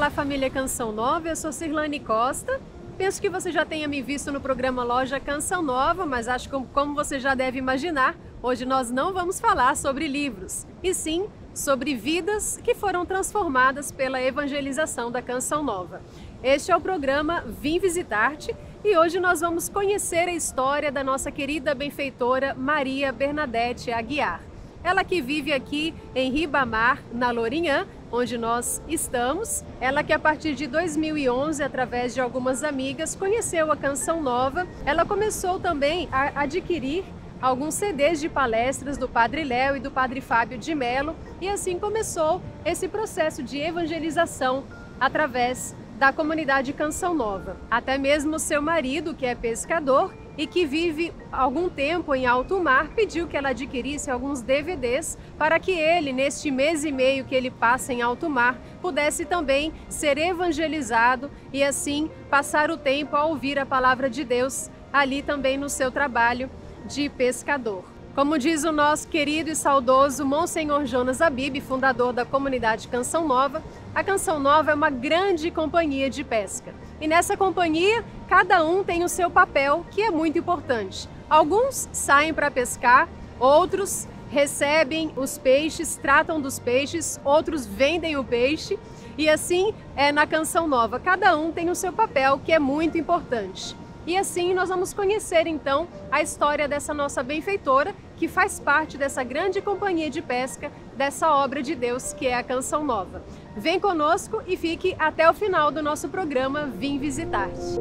Olá família Canção Nova, eu sou Cirlane Costa. Penso que você já tenha me visto no programa Loja Canção Nova, mas acho que como você já deve imaginar, hoje nós não vamos falar sobre livros, e sim sobre vidas que foram transformadas pela evangelização da Canção Nova. Este é o programa Vim Visitar-te e hoje nós vamos conhecer a história da nossa querida benfeitora Maria Bernadette Aguiar. Ela que vive aqui em Ribamar, na Lourinhã, onde nós estamos. Ela que a partir de 2011, através de algumas amigas, conheceu a Canção Nova. Ela começou também a adquirir alguns CDs de palestras do Padre Léo e do Padre Fábio de Melo, e assim começou esse processo de evangelização através da comunidade Canção Nova. Até mesmo seu marido, que é pescador, e que vive algum tempo em alto mar, pediu que ela adquirisse alguns DVDs para que ele, neste mês e meio que ele passa em alto mar, pudesse também ser evangelizado e assim passar o tempo a ouvir a palavra de Deus ali também no seu trabalho de pescador. Como diz o nosso querido e saudoso Monsenhor Jonas Abib, fundador da comunidade Canção Nova, a Canção Nova é uma grande companhia de pesca. E nessa companhia, cada um tem o seu papel, que é muito importante. Alguns saem para pescar, outros recebem os peixes, tratam dos peixes, outros vendem o peixe. E assim é na Canção Nova. Cada um tem o seu papel, que é muito importante. E assim nós vamos conhecer então a história dessa nossa benfeitora, que faz parte dessa grande companhia de pesca, dessa obra de Deus que é a Canção Nova. Vem conosco e fique até o final do nosso programa Vim Visitar-te.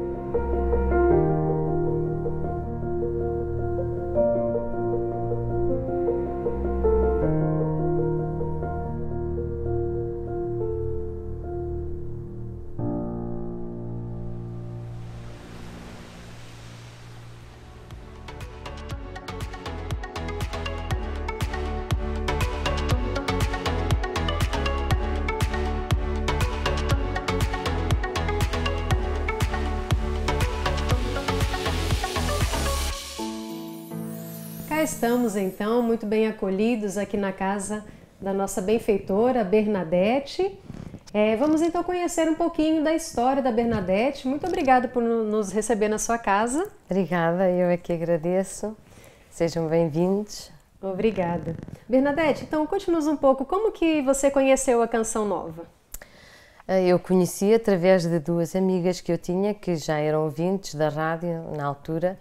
Estamos então muito bem acolhidos aqui na casa da nossa benfeitora Bernadette. É, vamos então conhecer um pouquinho da história da Bernadette. Muito obrigada por nos receber na sua casa. Obrigada, eu é que agradeço. Sejam bem-vindos. Obrigada. Bernadette, então conte-nos um pouco como que você conheceu a Canção Nova. Ah, eu conheci através de duas amigas que eu tinha que já eram ouvintes da rádio na altura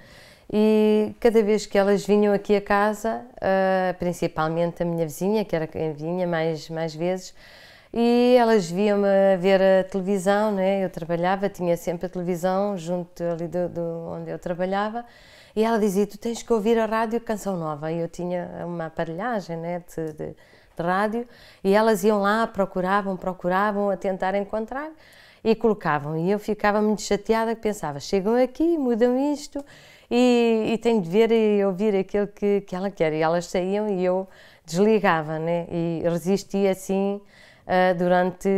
e cada vez que elas vinham aqui a casa, uh, principalmente a minha vizinha, que era quem vinha mais, mais vezes, e elas viam-me ver a televisão, é? eu trabalhava, tinha sempre a televisão junto ali do, do, onde eu trabalhava, e ela dizia, tu tens que ouvir a rádio Canção Nova, e eu tinha uma aparelhagem né? de, de, de rádio, e elas iam lá, procuravam, procuravam, a tentar encontrar, e colocavam. E eu ficava muito chateada, pensava, chegam aqui, mudam isto e, e tenho de ver e ouvir aquilo que, que ela quer. E elas saíam e eu desligava, né? E resistia assim ah, durante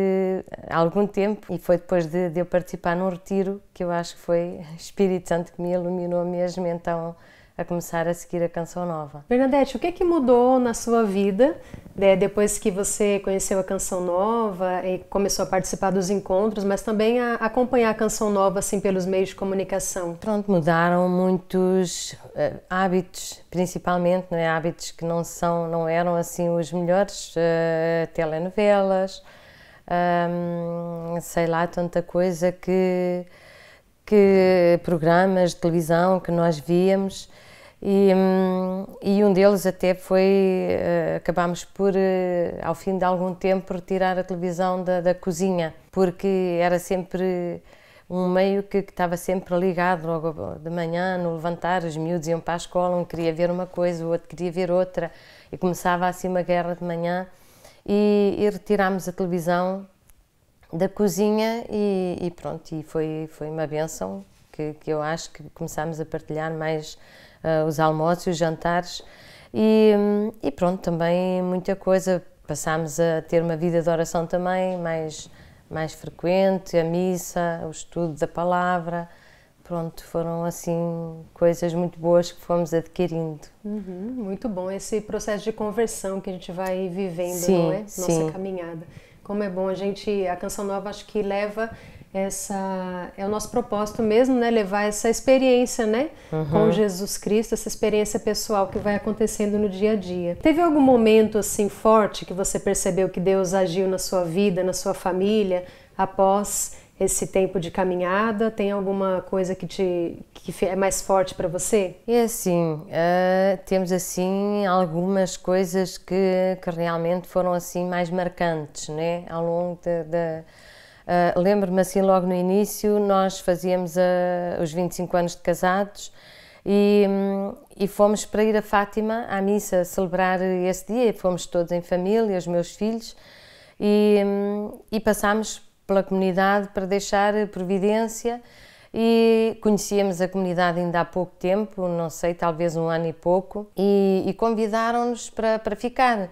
algum tempo e foi depois de, de, eu participar num retiro que eu acho que foi Espírito Santo que me iluminou mesmo, então a começar a seguir a canção nova. Bernadette, o que é que mudou na sua vida né, depois que você conheceu a canção nova e começou a participar dos encontros, mas também a acompanhar a canção nova assim pelos meios de comunicação? Pronto, mudaram muitos uh, hábitos, principalmente, não é? Hábitos que não são, não eram assim os melhores, uh, telenovelas, um, ehm, sei lá, tanta coisa que que programas de televisão que nós víamos e, hum, e um deles até foi, uh, acabámos por, uh, ao fim de algum tempo, retirar a televisão da, da cozinha, porque era sempre um meio que, que estava sempre ligado logo de manhã, no levantar, os miúdos iam para a escola, um queria ver uma coisa, o outro queria ver outra, e começava assim uma guerra de manhã, e, e retirámos a televisão da cozinha e, e, pronto, e foi, foi uma benção que, que eu acho que começámos a partilhar mais uh, os almoços e os jantares. E, hum, e, pronto, também muita coisa. Passámos a ter uma vida de oração também mais, mais frequente, a missa, o estudo da palavra. Pronto, foram assim coisas muito boas que fomos adquirindo. Uhum, muito bom esse processo de conversão que a gente vai vivendo, sim, não é? Nossa sim. caminhada. Como é bom a gente, a canção nova acho que leva essa é o nosso propósito mesmo, né? Levar essa experiência, né? Uhum. Com Jesus Cristo, essa experiência pessoal que vai acontecendo no dia a dia. Teve algum momento assim forte que você percebeu que Deus agiu na sua vida, na sua família, após esse tempo de caminhada? Tem alguma coisa que te que é mais forte para você? E é, assim, uh, é, temos assim algumas coisas que, que realmente foram assim mais marcantes, né? Ao longo da ah, lembro-me assim, logo no início, nós fazíamos uh, os 25 anos de casados e, um, e, fomos para ir a Fátima à missa celebrar esse dia. Fomos todos em família, os meus filhos, e, um, e passámos pela comunidade para deixar providência. E conhecíamos a comunidade ainda há pouco tempo, não sei, talvez um ano e pouco, e, e convidaram-nos para, para ficar.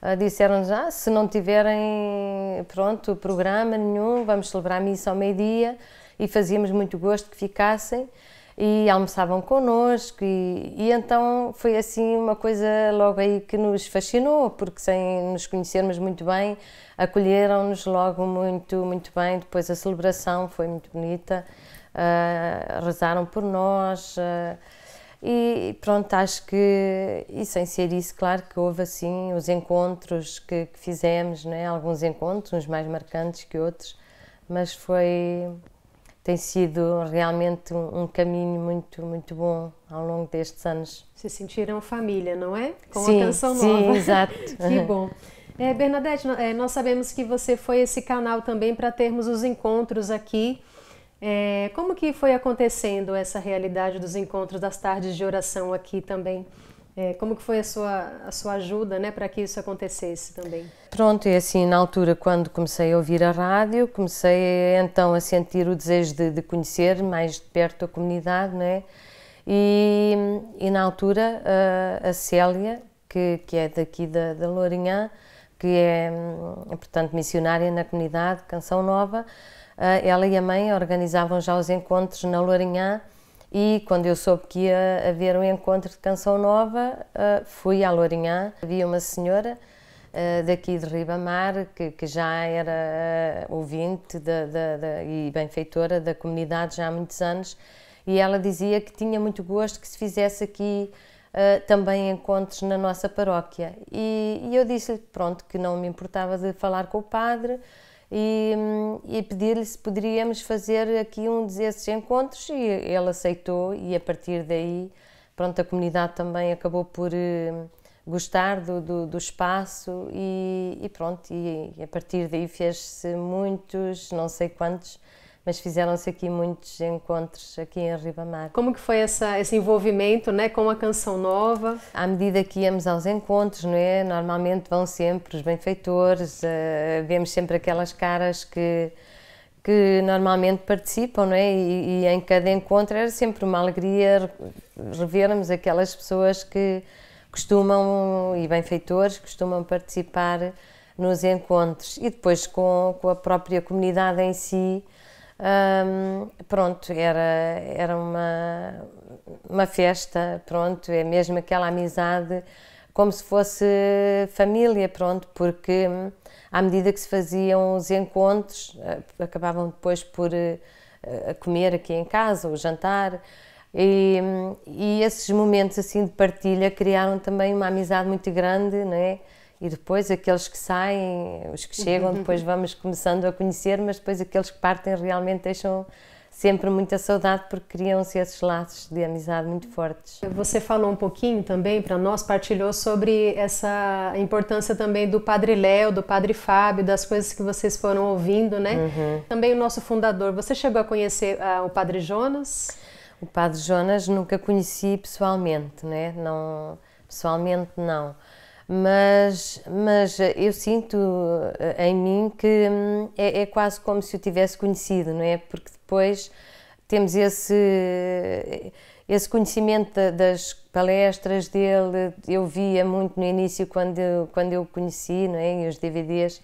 Ah, disseram-nos, ah, se não tiverem, pronto, programa nenhum, vamos celebrar a missa ao meio-dia e fazíamos muito gosto que ficassem e almoçavam connosco e, e, então foi assim uma coisa logo aí que nos fascinou porque sem nos conhecermos muito bem acolheram-nos logo muito muito bem depois a celebração foi muito bonita uh, rezaram por nós uh, e pronto, acho que, e sem ser isso, claro que houve assim os encontros que, que fizemos, né? alguns encontros, uns mais marcantes que outros, mas foi, tem sido realmente um, um, caminho muito, muito bom ao longo destes anos. Se sentiram família, não é? Com sim, a canção sim, nova. Sim, exato. que bom. É, Bernadette, é, nós sabemos que você foi esse canal também para termos os encontros aqui é, como que foi acontecendo essa realidade dos encontros das tardes de oração aqui também? É, como que foi a sua, a sua ajuda né, para que isso acontecesse também? Pronto, e é assim, na altura, quando comecei a ouvir a rádio, comecei então a sentir o desejo de, de conhecer mais de perto a comunidade, né? E, e na altura, a, a Célia, que, que é daqui da, da Lourinhã, que é, portanto, missionária na comunidade Canção Nova, ah, ela e a mãe organizavam já os encontros na Lourinhã e quando eu soube que ia haver um encontro de canção nova, ah, fui à Lourinhã. Havia uma senhora ah, daqui de Ribamar, que, que já era ouvinte de, de, de, e benfeitora da comunidade já há muitos anos, e ela dizia que tinha muito gosto que se fizesse aqui também encontros na nossa paróquia. E, e eu disse-lhe, pronto, que não me importava de falar com o padre, e, hum, e pedir-lhe se poderíamos fazer aqui um desses encontros e ele aceitou e a partir daí pronto a comunidade também acabou por hum, gostar do, do, do espaço e, e, pronto e, a partir daí fez-se muitos não sei quantos mas fizeram-se aqui muitos encontros aqui em Ribamar. Como que foi essa, esse envolvimento né, com a Canção Nova? À medida que íamos aos encontros, não é? normalmente vão sempre os benfeitores, uh, vemos sempre aquelas caras que, que normalmente participam, não é? E, e em cada encontro era sempre uma alegria revermos aquelas pessoas que costumam, e benfeitores, costumam participar nos encontros. E depois com, com a própria comunidade em si, um, pronto, era, era uma, uma festa, pronto, é mesmo aquela amizade como se fosse família, pronto, porque hum, à medida que se faziam os encontros, eh, acabavam depois por uh, comer aqui em casa, ou jantar, e, hum, e, esses momentos assim de partilha criaram também uma amizade muito grande, não é? e depois aqueles que saem, os que chegam, depois vamos começando a conhecer, mas depois aqueles que partem realmente deixam sempre muita saudade porque criam-se esses laços de amizade muito fortes. Você falou um pouquinho também para nós, partilhou sobre essa importância também do Padre Léo, do Padre Fábio, das coisas que vocês foram ouvindo, né? Uhum. Também o nosso fundador. Você chegou a conhecer ah, o Padre Jonas? O Padre Jonas nunca conheci pessoalmente, né? Não, pessoalmente não mas, mas eu sinto eh, em mim que hum, é, é quase como se o tivesse conhecido, não é? Porque depois temos esse, esse conhecimento das palestras dele, eu via muito no início quando eu, quando eu o conheci, não é? E os DVDs,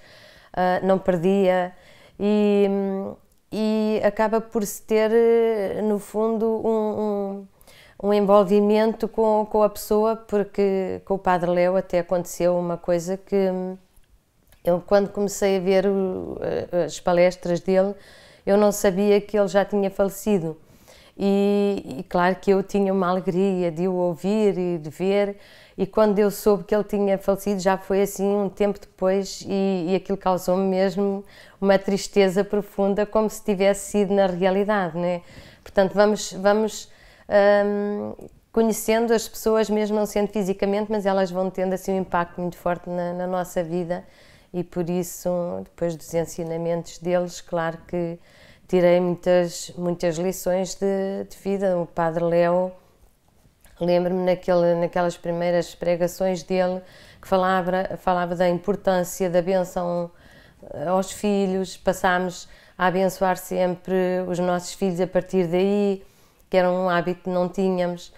ah, não perdia. E, hum, e acaba por se ter, eh, no fundo, um, um um envolvimento com, com a pessoa, porque com o Padre Léo até aconteceu uma coisa que hum, eu, quando comecei a ver o, as palestras dele, eu não sabia que ele já tinha falecido. E, e, claro que eu tinha uma alegria de o ouvir e de ver, e quando eu soube que ele tinha falecido, já foi assim um tempo depois, e, e aquilo causou-me mesmo uma tristeza profunda, como se tivesse sido na realidade, né? Portanto, vamos, vamos um, conhecendo as pessoas, mesmo não sendo fisicamente, mas elas vão tendo assim um impacto muito forte na, na nossa vida e por isso, depois dos ensinamentos deles, claro que tirei muitas, muitas lições de, de vida. O Padre Léo, lembro-me naquelas primeiras pregações dele, que falava, falava da importância da benção eh, aos filhos, passámos a abençoar sempre os nossos filhos a partir daí que era um hábito que não tínhamos,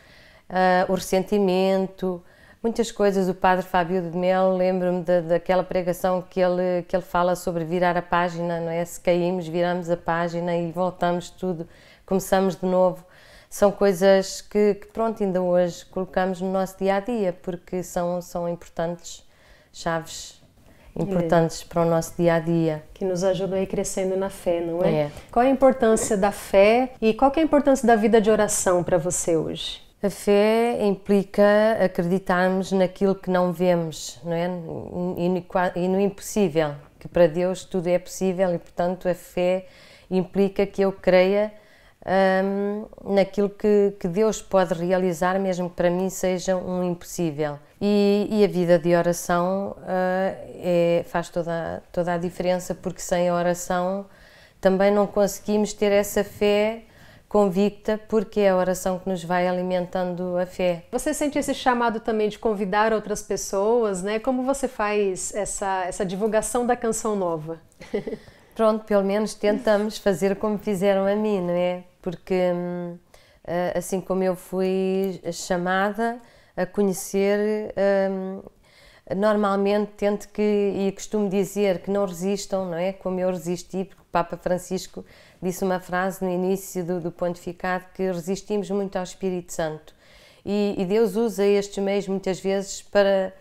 uh, o ressentimento, muitas coisas. O padre Fábio de Mel, lembro-me daquela pregação que ele, que ele fala sobre virar a página, não é? Se caímos, viramos a página e voltamos tudo, começamos de novo. São coisas que, que pronto, ainda hoje colocamos no nosso dia a dia, porque são, são importantes chaves importantes é. para o nosso dia a dia. Que nos ajudam a ir crescendo na fé, não é? é? Qual é a importância da fé e qual é a importância da vida de oração para você hoje? A fé implica acreditarmos naquilo que não vemos, não é? E no impossível, que para Deus tudo é possível e, portanto, a fé implica que eu creia um, naquilo que, que Deus pode realizar, mesmo que para mim seja um impossível. E, e a vida de oração uh, é, faz toda, toda a diferença, porque sem a oração também não conseguimos ter essa fé convicta, porque é a oração que nos vai alimentando a fé. Você sente esse chamado também de convidar outras pessoas, né? Como você faz essa, essa divulgação da canção nova? Pronto, pelo menos tentamos fazer como fizeram a mim, não é? porque hum, eh, assim como eu fui chamada a conhecer, hum, normalmente tento que, e costumo dizer, que não resistam, não é? Como eu resisti, porque o Papa Francisco disse uma frase no início do, do pontificado que resistimos muito ao Espírito Santo. E, e Deus usa estes meios muitas vezes para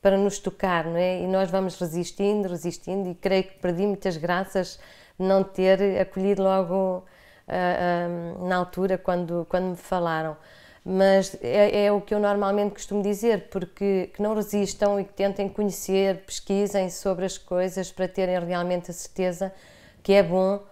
para nos tocar, não é? E nós vamos resistindo, resistindo, e creio que perdi muitas graças de não ter acolhido logo uh, na altura quando, quando me falaram. Mas é, é, o que eu normalmente costumo dizer, porque que não resistam e que tentem conhecer, pesquisem sobre as coisas para terem realmente a certeza que é bom,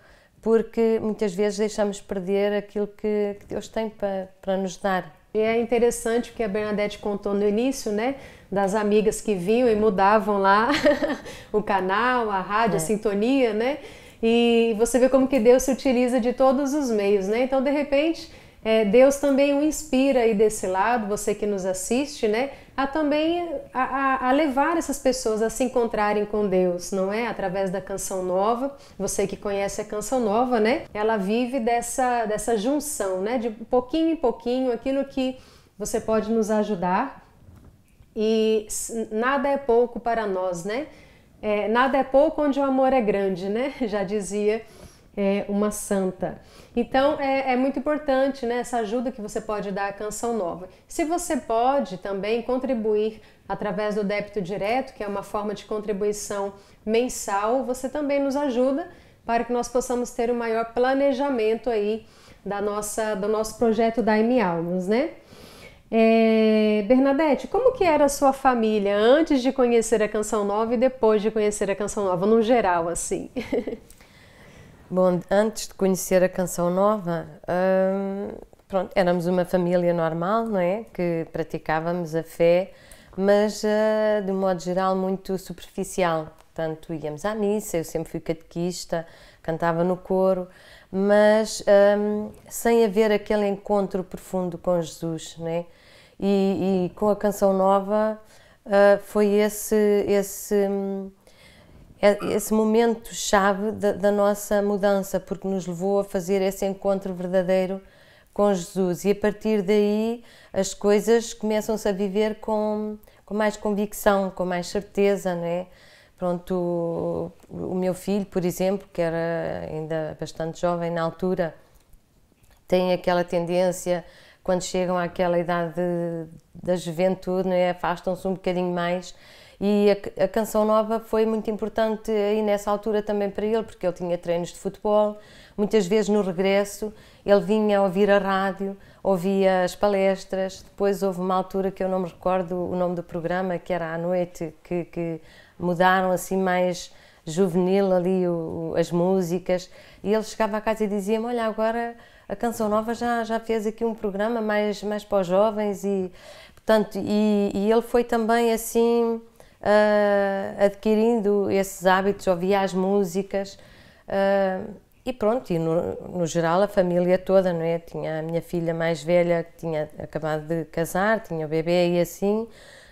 porque muitas vezes deixamos perder aquilo que, que Deus tem para, para nos dar. E é interessante o que a Bernadette contou no início, né? Das amigas que vinham e mudavam lá o canal, a rádio, é. a sintonia, né? E você vê como que Deus se utiliza de todos os meios, né? Então, de repente, é, Deus também o inspira aí desse lado, você que nos assiste, né? A também a, a, levar essas pessoas a se encontrarem com Deus, não é? Através da canção nova, você que conhece a canção nova, né? Ela vive dessa, dessa junção, né? De pouquinho em pouquinho, aquilo que você pode nos ajudar. E nada é pouco para nós, né? é, nada é pouco onde o amor é grande, né? Já dizia é, uma santa. Então é, é, muito importante né, essa ajuda que você pode dar à Canção Nova. Se você pode também contribuir através do débito direto, que é uma forma de contribuição mensal, você também nos ajuda para que nós possamos ter o um maior planejamento aí da nossa, do nosso projeto da M Almas, né? É, Bernadette, como que era a sua família antes de conhecer a Canção Nova e depois de conhecer a Canção Nova, no geral, assim? Bom, antes de conhecer a Canção Nova, hum, pronto, éramos uma família normal, não é? Que praticávamos a fé, mas uh, de um modo geral muito superficial. Portanto, íamos à missa, eu sempre fui catequista, cantava no coro, mas hum, sem haver aquele encontro profundo com Jesus, não é? e, e com a canção nova uh, foi esse esse é, esse momento chave da, da, nossa mudança porque nos levou a fazer esse encontro verdadeiro com Jesus e a partir daí as coisas começam-se a viver com com mais convicção com mais certeza né pronto o, o meu filho por exemplo que era ainda bastante jovem na altura tem aquela tendência quando chegam àquela idade da juventude, é? afastam-se um bocadinho mais. E a, a, canção nova foi muito importante aí nessa altura também para ele, porque ele tinha treinos de futebol. Muitas vezes no regresso ele vinha ouvir a rádio, ouvia as palestras. Depois houve uma altura que eu não me recordo o nome do programa, que era à noite, que, que mudaram assim mais juvenil ali o, as músicas. E ele chegava à casa e dizia-me: Olha, agora a Canção Nova já, já fez aqui um programa mais, mais para os jovens e, portanto, e, e ele foi também assim uh, adquirindo esses hábitos, ouvia as músicas uh, e pronto, e no, no, geral a família toda, não é? Tinha a minha filha mais velha que tinha acabado de casar, tinha o bebê e assim,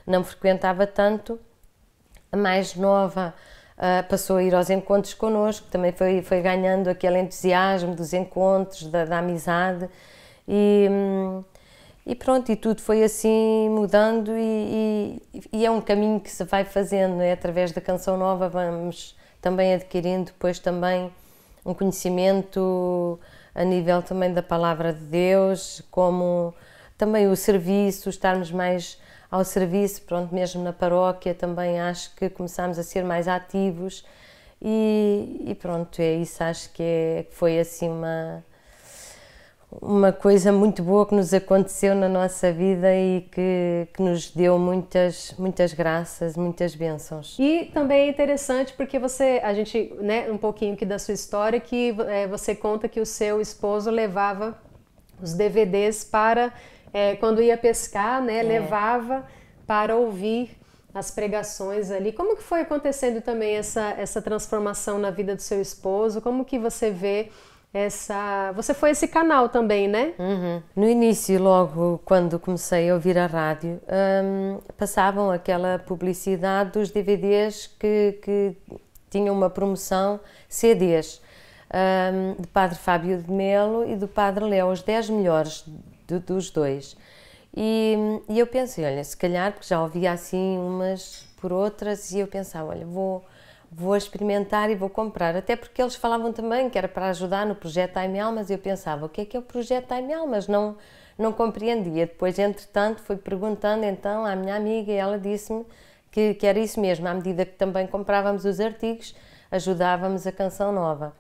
não frequentava tanto. A mais nova uh, passou a ir aos encontros connosco, também foi, foi ganhando aquele entusiasmo dos encontros, da, da amizade. E, hum, e pronto, e tudo foi assim mudando e, e, e, é um caminho que se vai fazendo, é? através da canção nova vamos também adquirindo depois também um conhecimento a nível também da palavra de Deus, como também o serviço, estarmos mais ao serviço, pronto, mesmo na paróquia também acho que começámos a ser mais ativos e, e pronto, é isso, acho que é, foi assim uma, uma coisa muito boa que nos aconteceu na nossa vida e que, que nos deu muitas, muitas graças, muitas bênçãos. E também é interessante porque você, a gente, né, um pouquinho aqui da sua história, que é, você conta que o seu esposo levava os DVDs para é, quando ia pescar, né, é. levava para ouvir as pregações ali. Como que foi acontecendo também essa, essa transformação na vida do seu esposo? Como que você vê essa... Você foi esse canal também, né? Uhum. No início, logo quando comecei a ouvir a rádio, um, passavam aquela publicidade dos DVDs que, que tinham uma promoção CDs um, de Padre Fábio de Melo e do Padre Léo, os 10 melhores de, dos dois. E, e, eu pensei, olha, se calhar, porque já ouvia assim umas por outras, e eu pensava, olha, vou, vou experimentar e vou comprar. Até porque eles falavam também que era para ajudar no projeto Time Almas, e eu pensava, o que é que é o projeto Time Almas? Não, não compreendia. Depois, entretanto, fui perguntando então à minha amiga e ela disse-me que, que era isso mesmo. À medida que também comprávamos os artigos, ajudávamos a canção nova.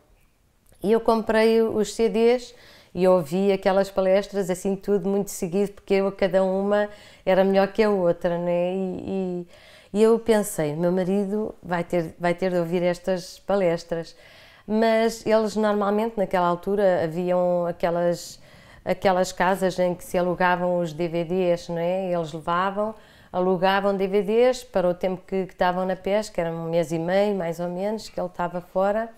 E eu comprei os CDs e ouvi aquelas palestras assim tudo muito seguido porque eu, cada uma era melhor que a outra né e, e, e eu pensei meu marido vai ter vai ter de ouvir estas palestras mas eles normalmente naquela altura haviam aquelas aquelas casas em que se alugavam os DVDs não é eles levavam alugavam DVDs para o tempo que, que estavam na pesca era um mês e meio mais ou menos que ele estava fora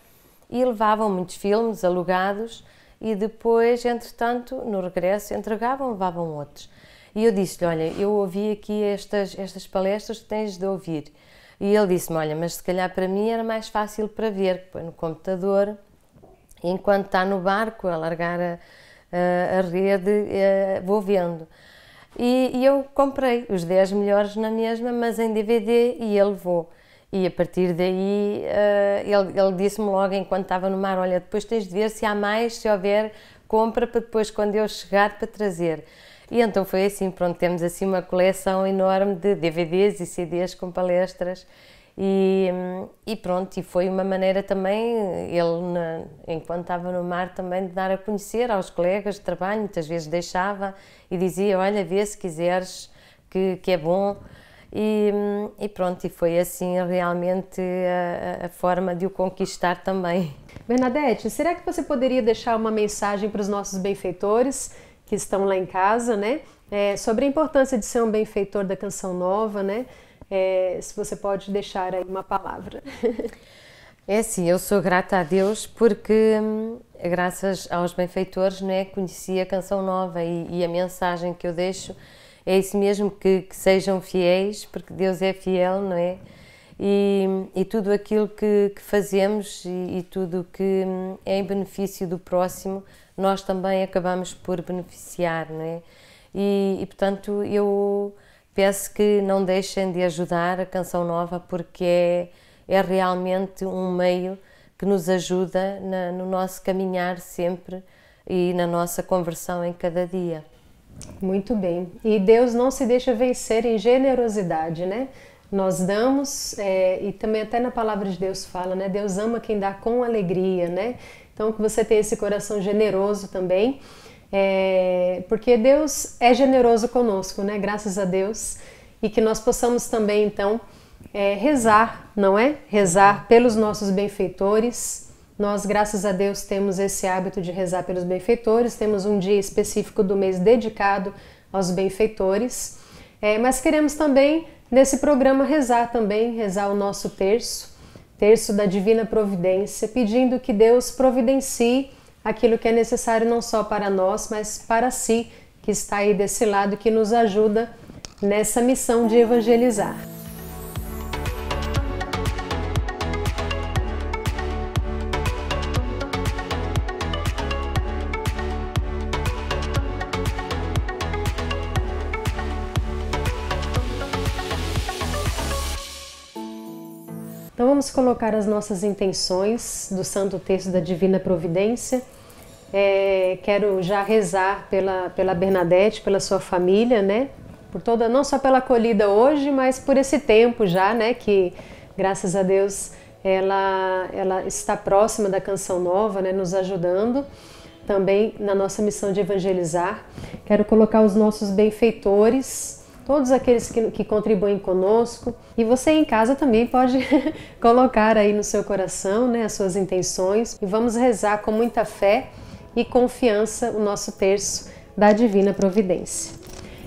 e levavam muitos filmes alugados e depois, entretanto, no regresso, entregavam, levavam outros. E eu disse-lhe: Olha, eu ouvi aqui estas, estas palestras que tens de ouvir. E ele disse-me: Olha, mas se calhar para mim era mais fácil para ver, põe no computador, e enquanto está no barco a largar a, a, a rede, a, eh, vou vendo. E, e, eu comprei os 10 melhores na mesma, mas em DVD, e ele levou. E a partir daí eh, ele, ele disse-me logo, enquanto estava no mar: Olha, depois tens de ver se há mais, se houver compra, para depois, quando eu chegar, para trazer. E então foi assim: pronto, temos assim uma coleção enorme de DVDs e CDs com palestras. E, e pronto, e foi uma maneira também, ele, na, enquanto estava no mar, também de dar a conhecer aos colegas de trabalho. Muitas vezes deixava e dizia: Olha, vê se quiseres, que, que é bom. E, e, pronto, e foi assim realmente a, a, forma de o conquistar também. Bernadette, será que você poderia deixar uma mensagem para os nossos benfeitores que estão lá em casa, né? É, sobre a importância de ser um benfeitor da canção nova, né? É, se você pode deixar aí uma palavra. É sim, eu sou grata a Deus porque, hum, graças aos benfeitores, né, conheci a canção nova e, e a mensagem que eu deixo é isso mesmo, que, que sejam fiéis, porque Deus é fiel, não é? E, e tudo aquilo que, que fazemos e, e tudo que hum, é em benefício do próximo, nós também acabamos por beneficiar, não é? E, e portanto, eu peço que não deixem de ajudar a Canção Nova, porque é, é realmente um meio que nos ajuda na, no nosso caminhar sempre e na nossa conversão em cada dia. Muito bem. E Deus não se deixa vencer em generosidade, né? Nós damos, é, e também até na palavra de Deus fala, né? Deus ama quem dá com alegria, né? Então que você tenha esse coração generoso também, é, porque Deus é generoso conosco, né? Graças a Deus. E que nós possamos também, então, é, rezar, não é? Rezar pelos nossos benfeitores, nós, graças a Deus, temos esse hábito de rezar pelos benfeitores, temos um dia específico do mês dedicado aos benfeitores, é, mas queremos também, nesse programa, rezar também, rezar o nosso terço, terço da Divina Providência, pedindo que Deus providencie aquilo que é necessário não só para nós, mas para si, que está aí desse lado, que nos ajuda nessa missão de evangelizar. vamos colocar as nossas intenções do Santo Texto da Divina Providência. É, quero já rezar pela, pela Bernadette, pela sua família, né? Por toda, não só pela acolhida hoje, mas por esse tempo já, né? Que graças a Deus ela, ela está próxima da canção nova, né? Nos ajudando também na nossa missão de evangelizar. Quero colocar os nossos benfeitores todos aqueles que, que contribuem conosco. E você em casa também pode colocar aí no seu coração né, as suas intenções e vamos rezar com muita fé e confiança o nosso terço da Divina Providência.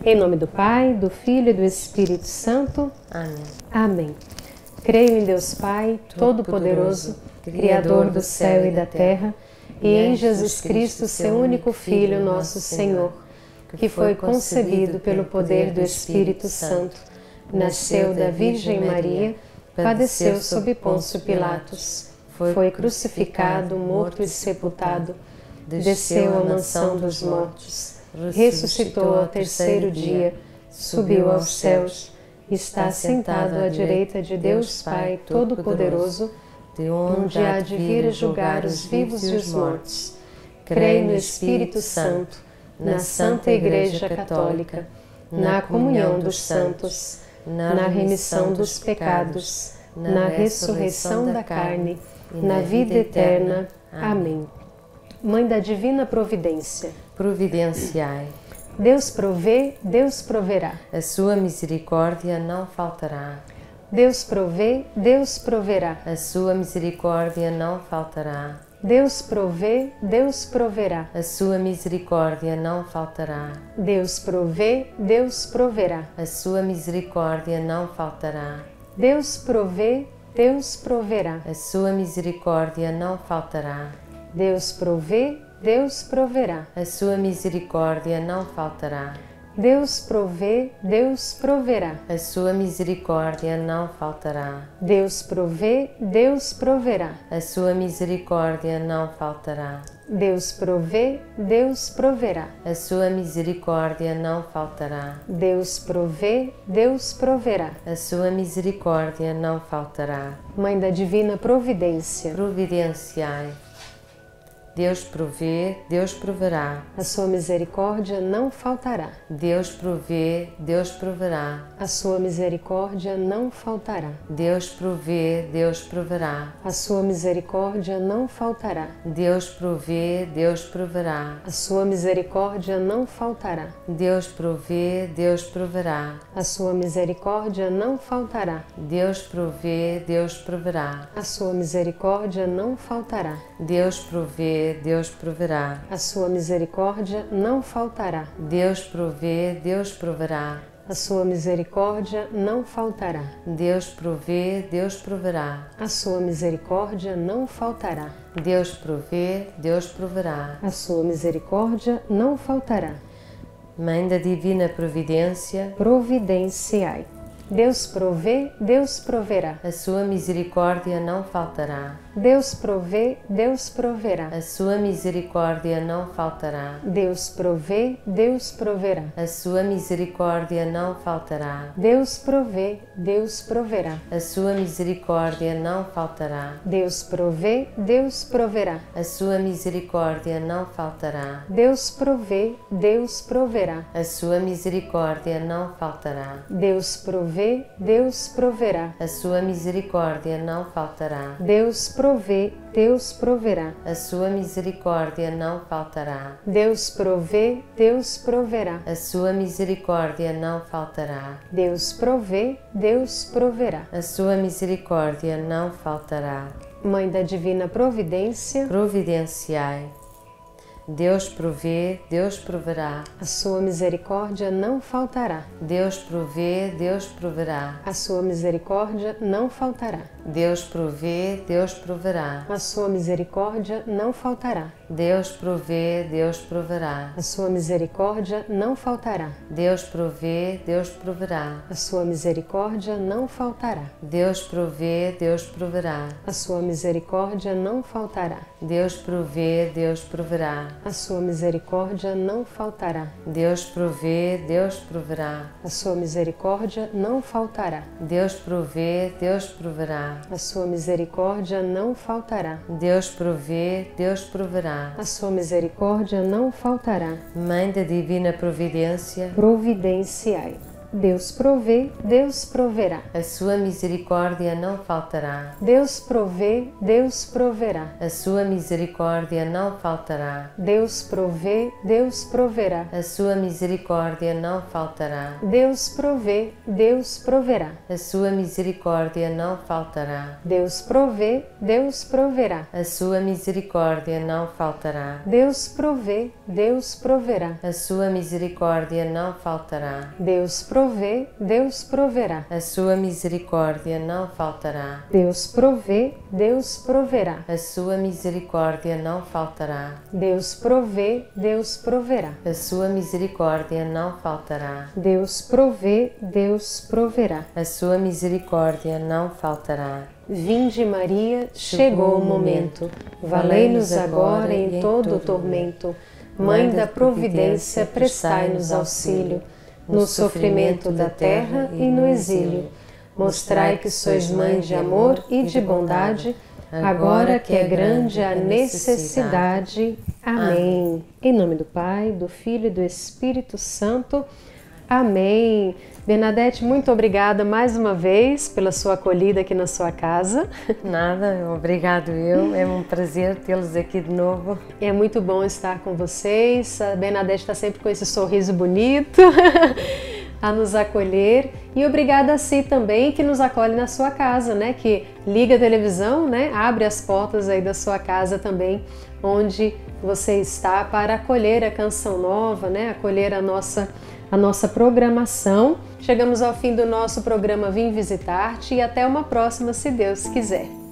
Em nome do Pai, do Filho e do Espírito Santo. Amém. Amém. Creio em Deus Pai, Todo-Poderoso, Criador do céu e da terra, e em Jesus Cristo, seu único Filho, nosso Senhor que foi concebido pelo poder do Espírito Santo, nasceu da Virgem Maria, padeceu sob Pôncio Pilatos, foi crucificado, morto e sepultado, desceu à mansão dos mortos, ressuscitou ao terceiro dia, subiu aos céus, está sentado à direita de Deus Pai Todo-Poderoso, de onde há de vir julgar os vivos e os mortos. Creio no Espírito Santo na Santa Igreja Católica, na comunhão dos santos, na remissão dos pecados, na ressurreição da carne, na vida eterna. Amém. Mãe da Divina Providência, providenciai. Deus provê, Deus proverá. A sua misericórdia não faltará. Deus provê, Deus proverá. A sua misericórdia não faltará. Deus provê, Deus proverá. A sua misericórdia não faltará. Deus provê, Deus proverá. A sua misericórdia não faltará. Deus provê, Deus proverá. A sua misericórdia não faltará. Deus provê, Deus proverá. A sua misericórdia não faltará. Deus provê, Deus proverá. A sua misericórdia não faltará. Deus provê, Deus proverá. A sua misericórdia não faltará. Deus provê, Deus proverá. A sua misericórdia não faltará. Deus provê, Deus proverá. A sua misericórdia não faltará. Mãe da divina providência, providenciai Deus provê, Deus proverá. A sua misericórdia não faltará. Deus provê, Deus proverá. A sua misericórdia não faltará. Deus provê, Deus proverá. A sua misericórdia não faltará. Deus provê, Deus proverá. A sua misericórdia não faltará. Deus provê, Deus proverá. A sua misericórdia não faltará. Deus provê, Deus proverá. A sua misericórdia não faltará. Deus provê, Deus proverá. A sua misericórdia não faltará. Deus provê, Deus proverá. A sua misericórdia não faltará. Deus provê, Deus proverá. A sua misericórdia não faltará. Deus provê, Deus proverá. A sua misericórdia não faltará. Mãe da Divina Providência, providenciai. Deus provê, Deus proverá. A sua misericórdia não faltará. Deus provê, Deus proverá. A sua misericórdia não faltará. Deus provê, Deus proverá. A sua misericórdia não faltará. Deus provê, Deus proverá. A sua misericórdia não faltará. Deus provê, Deus proverá. A sua misericórdia não faltará. Deus provê, Deus proverá. A sua misericórdia não faltará. Deus provê, provê, Deus proverá. A sua misericórdia não faltará. Deus provê, Deus proverá. A sua misericórdia não faltará. Deus provê, Deus proverá. A sua misericórdia não faltará. Deus provê, Deus proverá. A sua misericórdia não faltará. Mãe da Divina Providência, providenciai Deus provê, Deus proverá. A sua misericórdia não faltará. Deus provê, Deus proverá. A sua misericórdia não faltará. Deus provê, Deus proverá. A sua misericórdia não faltará. Deus provê, Deus proverá. A sua misericórdia não faltará. Deus provê, Deus proverá. A sua misericórdia não faltará. Deus provê, Deus proverá. A sua misericórdia não faltará. Deus provê, Deus proverá. A sua misericórdia não faltará. Deus provê, Deus proverá. A sua misericórdia não faltará. Deus provê, Deus proverá. A sua misericórdia não faltará. Deus provê, Deus proverá. A sua misericórdia não faltará. Mãe da divina providência, providenciai Deus provê, Deus proverá. A sua misericórdia não faltará. Deus provê, Deus proverá. A sua misericórdia não faltará. Deus provê, Deus proverá. A sua misericórdia não faltará. Deus provê, Deus proverá. A sua misericórdia não faltará. Deus provê, Deus proverá. A sua misericórdia não faltará. Deus provê, Deus proverá. A sua misericórdia não faltará. Deus provê, provê, Deus proverá. A sua misericórdia não faltará. Deus provê, Deus proverá. A sua misericórdia não faltará. Deus provê, Deus proverá. A sua misericórdia não faltará. Deus provê, Deus proverá. A sua misericórdia não faltará. Vinde Maria, chegou o momento. Valei-nos agora em todo o tormento. Mãe da providência, prestai-nos auxílio no sofrimento da terra e no exílio. Mostrai que sois mãe de amor e de bondade, agora que é grande a necessidade. Amém. Em nome do Pai, do Filho e do Espírito Santo. Amém. Bernadette, muito obrigada mais uma vez pela sua acolhida aqui na sua casa. Nada, obrigado eu. É um prazer tê-los aqui de novo. É muito bom estar com vocês. A Bernadette está sempre com esse sorriso bonito a nos acolher e obrigada a si também que nos acolhe na sua casa, né? Que liga a televisão, né? Abre as portas aí da sua casa também, onde você está para acolher a canção nova, né? Acolher a nossa a nossa programação. Chegamos ao fim do nosso programa Vim Visitar-te e até uma próxima, se Deus quiser.